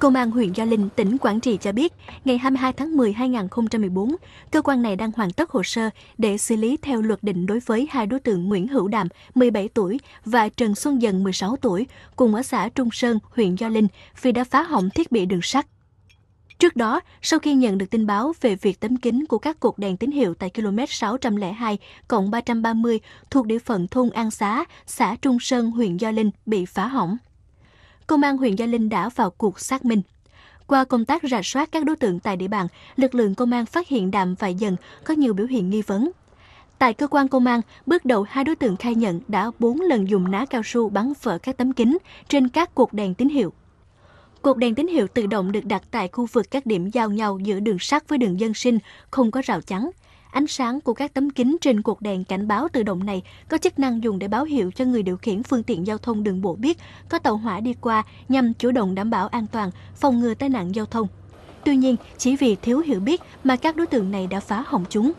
Công an huyện Gia Linh, tỉnh Quảng Trị cho biết, ngày 22 tháng 10 2014, cơ quan này đang hoàn tất hồ sơ để xử lý theo luật định đối với hai đối tượng Nguyễn Hữu Đàm, 17 tuổi và Trần Xuân Dần, 16 tuổi, cùng ở xã Trung Sơn, huyện Gia Linh vì đã phá hỏng thiết bị đường sắt. Trước đó, sau khi nhận được tin báo về việc tấm kính của các cột đèn tín hiệu tại km 602 cộng 330 thuộc địa phận thôn An Xá, xã Trung Sơn, huyện Gia Linh bị phá hỏng công an huyện Gia Linh đã vào cuộc xác minh. Qua công tác rà soát các đối tượng tại địa bàn, lực lượng công an phát hiện Đạm và Dần có nhiều biểu hiện nghi vấn. Tại cơ quan công an, bước đầu hai đối tượng khai nhận đã 4 lần dùng ná cao su bắn vỡ các tấm kính trên các cột đèn tín hiệu. Cột đèn tín hiệu tự động được đặt tại khu vực các điểm giao nhau giữa đường sắt với đường dân sinh, không có rào chắn. Ánh sáng của các tấm kính trên cột đèn cảnh báo tự động này có chức năng dùng để báo hiệu cho người điều khiển phương tiện giao thông đường bộ biết có tàu hỏa đi qua nhằm chủ động đảm bảo an toàn, phòng ngừa tai nạn giao thông. Tuy nhiên, chỉ vì thiếu hiểu biết mà các đối tượng này đã phá hỏng chúng.